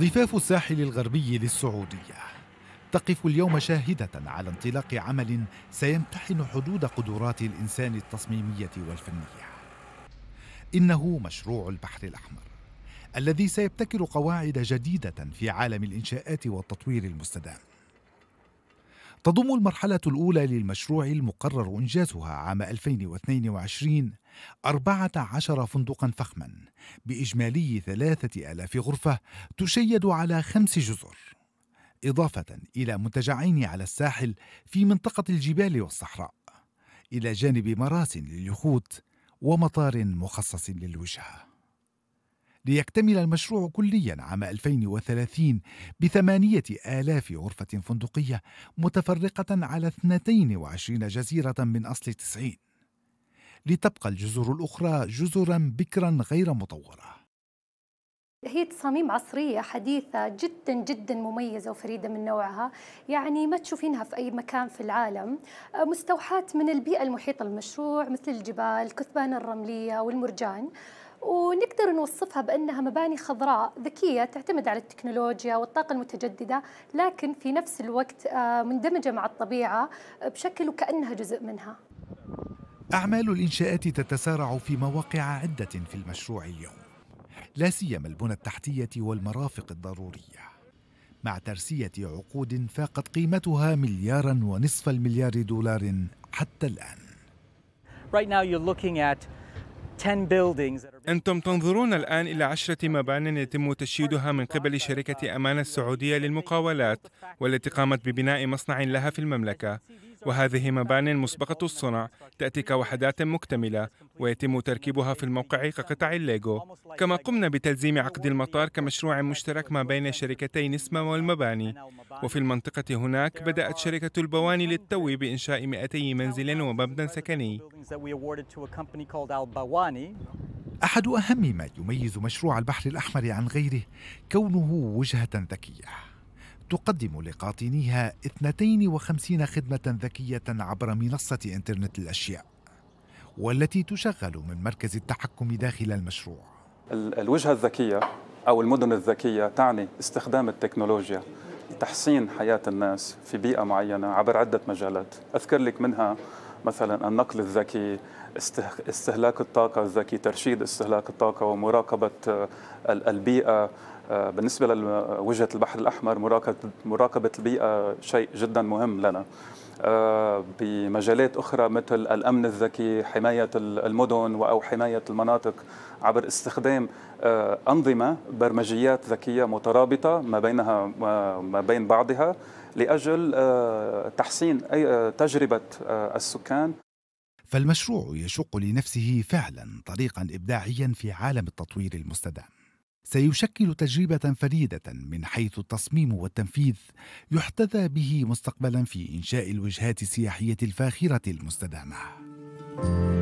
ضفاف الساحل الغربي للسعودية تقف اليوم شاهدة على انطلاق عمل سيمتحن حدود قدرات الإنسان التصميمية والفنية إنه مشروع البحر الأحمر الذي سيبتكر قواعد جديدة في عالم الإنشاءات والتطوير المستدام تضم المرحلة الأولى للمشروع المقرر إنجازها عام 2022 14 فندقا فخما بإجمالي 3000 غرفة تشيد على خمس جزر إضافة إلى منتجعين على الساحل في منطقة الجبال والصحراء إلى جانب مراسٍ لليخوت ومطار مخصص للوجهه ليكتمل المشروع كليا عام 2030 بثمانية آلاف غرفة فندقية متفرقة على 22 جزيرة من أصل 90 لتبقى الجزر الأخرى جزرا بكرا غير مطورة هي تصاميم عصرية حديثة جدا جدا مميزة وفريدة من نوعها يعني ما تشوفينها في أي مكان في العالم آه، مستوحاة من البيئة المحيطة المشروع مثل الجبال كثبان الرملية والمرجان ونقدر نوصفها بأنها مباني خضراء ذكية تعتمد على التكنولوجيا والطاقة المتجددة لكن في نفس الوقت آه، مندمجة مع الطبيعة بشكل وكأنها جزء منها أعمال الإنشاءات تتسارع في مواقع عدة في المشروع اليوم لا سيما البنى التحتية والمرافق الضرورية مع ترسية عقود فاقت قيمتها مليارا ونصف المليار دولار حتى الآن Right now you're looking at أنتم تنظرون الآن إلى عشرة مبان يتم تشييدها من قبل شركة أمانة السعودية للمقاولات والتي قامت ببناء مصنع لها في المملكة وهذه مبان مسبقة الصنع تأتي كوحدات مكتملة ويتم تركيبها في الموقع كقطع الليغو كما قمنا بتلزيم عقد المطار كمشروع مشترك ما بين شركتي نسمة والمباني وفي المنطقة هناك بدأت شركة البواني للتو بإنشاء 200 منزل ومبنى سكني أحد أهم ما يميز مشروع البحر الأحمر عن غيره كونه وجهة ذكية تقدم لقاطنيها 52 خدمة ذكية عبر منصة إنترنت الأشياء والتي تشغل من مركز التحكم داخل المشروع الوجهة الذكية أو المدن الذكية تعني استخدام التكنولوجيا لتحسين حياة الناس في بيئة معينة عبر عدة مجالات أذكر لك منها مثلا النقل الذكي استهلاك الطاقة الذكي ترشيد استهلاك الطاقة ومراقبة آه، البيئة آه، بالنسبه لوجهه البحر الاحمر مراقبه مراقبه البيئه شيء جدا مهم لنا آه، بمجالات اخرى مثل الامن الذكي حمايه المدن او حمايه المناطق عبر استخدام آه، انظمه برمجيات ذكيه مترابطه ما بينها ما بين بعضها لاجل تحسين أي تجربه السكان فالمشروع يشق لنفسه فعلا طريقا ابداعيا في عالم التطوير المستدام سيشكل تجربة فريدة من حيث التصميم والتنفيذ يحتذى به مستقبلا في إنشاء الوجهات السياحية الفاخرة المستدامة.